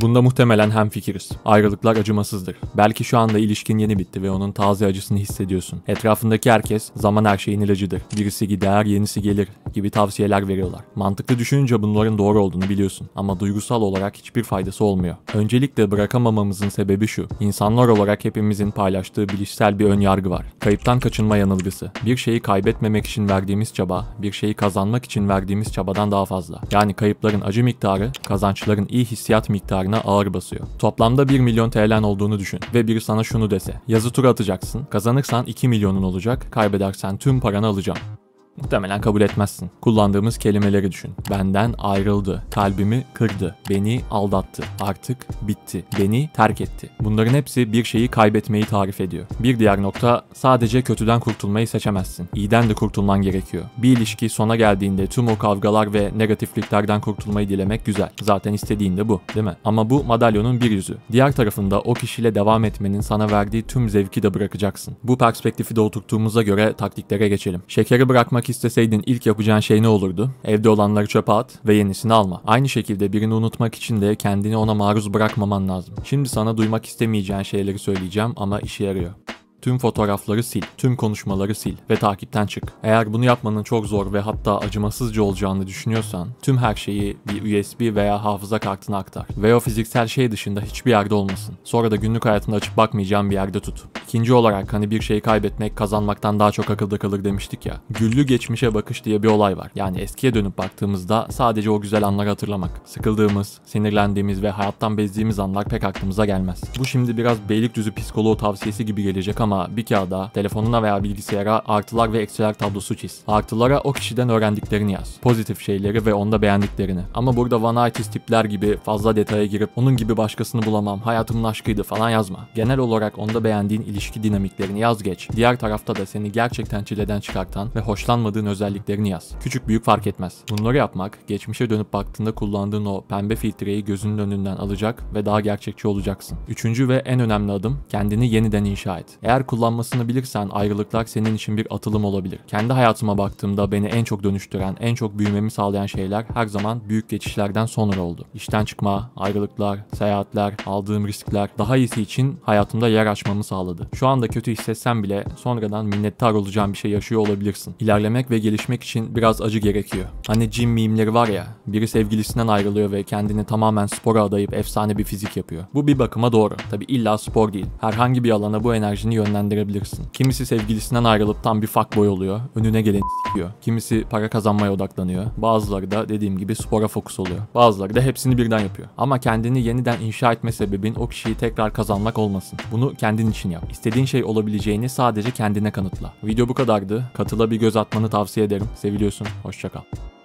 Bunda muhtemelen hem fikiriz. Ayrılıklar acımasızdır. Belki şu anda ilişkin yeni bitti ve onun taze acısını hissediyorsun. Etrafındaki herkes zaman her şeyin ilacıdır. Birisi gider yenisi gelir gibi tavsiyeler veriyorlar. Mantıklı düşününce bunların doğru olduğunu biliyorsun ama duygusal olarak hiçbir faydası olmuyor. Öncelikle bırakamamamızın sebebi şu. İnsanlar olarak hepimizin paylaştığı bilişsel bir ön yargı var. Kayıptan kaçınma yanılgısı. Bir şeyi kaybetmemek için verdiğimiz çaba, bir şeyi kazanmak için verdiğimiz çabadan daha fazla. Yani kayıpların acı miktarı, kazançların iyi hissiyat miktarı kararına ağır basıyor. Toplamda 1 milyon TL'n olduğunu düşün ve biri sana şunu dese. Yazı tura atacaksın. Kazanırsan 2 milyonun olacak. Kaybedersen tüm paranı alacağım. Muhtemelen kabul etmezsin. Kullandığımız kelimeleri düşün. Benden ayrıldı, kalbimi kırdı, beni aldattı, artık bitti, beni terk etti. Bunların hepsi bir şeyi kaybetmeyi tarif ediyor. Bir diğer nokta sadece kötüden kurtulmayı seçemezsin. İyiden de kurtulman gerekiyor. Bir ilişki sona geldiğinde tüm o kavgalar ve negatifliklerden kurtulmayı dilemek güzel. Zaten istediğin de bu değil mi? Ama bu madalyonun bir yüzü. Diğer tarafında o kişiyle devam etmenin sana verdiği tüm zevki de bırakacaksın. Bu perspektifi de oturttuğumuza göre taktiklere geçelim. Şekeri bırakmak almak isteseydin ilk yapacağın şey ne olurdu? Evde olanları çöpe at ve yenisini alma. Aynı şekilde birini unutmak için de kendini ona maruz bırakmaman lazım. Şimdi sana duymak istemeyeceğin şeyleri söyleyeceğim ama işe yarıyor. Tüm fotoğrafları sil, tüm konuşmaları sil ve takipten çık. Eğer bunu yapmanın çok zor ve hatta acımasızca olacağını düşünüyorsan tüm her şeyi bir USB veya hafıza kartına aktar. Ve o fiziksel şey dışında hiçbir yerde olmasın. Sonra da günlük hayatında açıp bakmayacağın bir yerde tut. İkinci olarak hani bir şeyi kaybetmek kazanmaktan daha çok akılda kalır demiştik ya. Güllü geçmişe bakış diye bir olay var. Yani eskiye dönüp baktığımızda sadece o güzel anları hatırlamak. Sıkıldığımız, sinirlendiğimiz ve hayattan bezdiğimiz anlar pek aklımıza gelmez. Bu şimdi biraz beylik Beylikdüzü psikoloğu tavsiyesi gibi gelecek ama ama bir kağıda, telefonuna veya bilgisayara artılar ve eksiler tablosu çiz. Artılara o kişiden öğrendiklerini yaz. Pozitif şeyleri ve onda beğendiklerini. Ama burada Van Itis tipler gibi fazla detaya girip onun gibi başkasını bulamam, hayatımın aşkıydı falan yazma. Genel olarak onda beğendiğin ilişki dinamiklerini yaz geç. Diğer tarafta da seni gerçekten çileden çıkartan ve hoşlanmadığın özelliklerini yaz. Küçük büyük fark etmez. Bunları yapmak, geçmişe dönüp baktığında kullandığın o pembe filtreyi gözünün önünden alacak ve daha gerçekçi olacaksın. Üçüncü ve en önemli adım kendini yeniden inşa et. Eğer kullanmasını bilirsen ayrılıklar senin için bir atılım olabilir. Kendi hayatıma baktığımda beni en çok dönüştüren, en çok büyümemi sağlayan şeyler her zaman büyük geçişlerden sonra oldu. İşten çıkma, ayrılıklar, seyahatler, aldığım riskler daha iyisi için hayatımda yer açmamı sağladı. Şu anda kötü hissetsem bile sonradan minnettar olacağım bir şey yaşıyor olabilirsin. İlerlemek ve gelişmek için biraz acı gerekiyor. Hani Jim mimleri var ya, biri sevgilisinden ayrılıyor ve kendini tamamen spora adayıp efsane bir fizik yapıyor. Bu bir bakıma doğru. Tabi illa spor değil. Herhangi bir alana bu enerjini yönlendirebilirsin yönlendirebilirsin. Kimisi sevgilisinden ayrılıp tam bir fuckboy oluyor. Önüne geleni s***yiyor. Kimisi para kazanmaya odaklanıyor. Bazıları da dediğim gibi spora fokus oluyor. Bazıları da hepsini birden yapıyor. Ama kendini yeniden inşa etme sebebin o kişiyi tekrar kazanmak olmasın. Bunu kendin için yap. İstediğin şey olabileceğini sadece kendine kanıtla. Video bu kadardı. Katıla bir göz atmanı tavsiye ederim. Seviliyorsun. Hoşçakal.